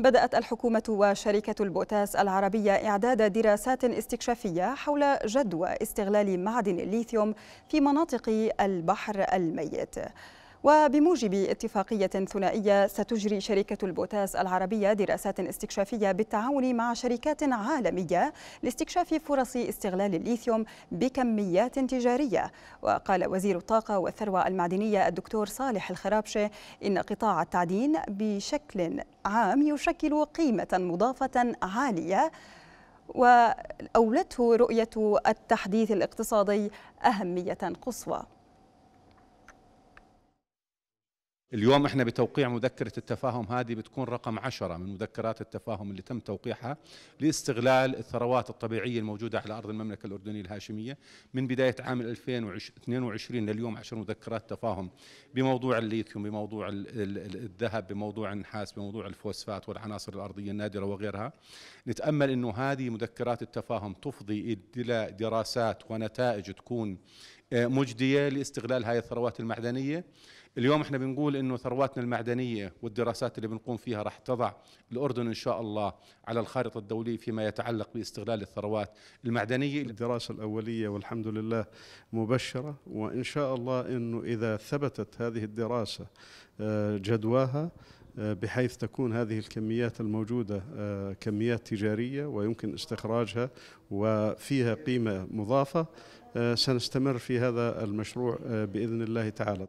بدأت الحكومة وشركة البوتاس العربية إعداد دراسات استكشافية حول جدوى استغلال معدن الليثيوم في مناطق البحر الميت وبموجب اتفاقية ثنائية ستجري شركة البوتاس العربية دراسات استكشافية بالتعاون مع شركات عالمية لاستكشاف فرص استغلال الليثيوم بكميات تجارية وقال وزير الطاقة والثروة المعدنية الدكتور صالح الخرابشة إن قطاع التعدين بشكل عام يشكل قيمة مضافة عالية وأولته رؤية التحديث الاقتصادي أهمية قصوى اليوم احنا بتوقيع مذكرة التفاهم هذه بتكون رقم عشرة من مذكرات التفاهم اللي تم توقيعها لاستغلال الثروات الطبيعية الموجودة على أرض المملكة الأردنية الهاشمية من بداية عام 2022 لليوم عشر مذكرات تفاهم بموضوع الليثيوم بموضوع الذهب بموضوع النحاس بموضوع الفوسفات والعناصر الأرضية النادرة وغيرها نتأمل أنه هذه مذكرات التفاهم تفضي إلى دراسات ونتائج تكون آه، مجديه لاستغلال هذه الثروات المعدنيه اليوم احنا بنقول انه ثرواتنا المعدنيه والدراسات اللي بنقوم فيها راح تضع الاردن ان شاء الله على الخارطه الدوليه فيما يتعلق باستغلال الثروات المعدنيه الدراسه الاوليه والحمد لله مبشره وان شاء الله انه اذا ثبتت هذه الدراسه آه، جدواها بحيث تكون هذه الكميات الموجودة آه، كميات تجارية ويمكن استخراجها وفيها قيمة مضافة آه، سنستمر في هذا المشروع آه، بإذن الله تعالى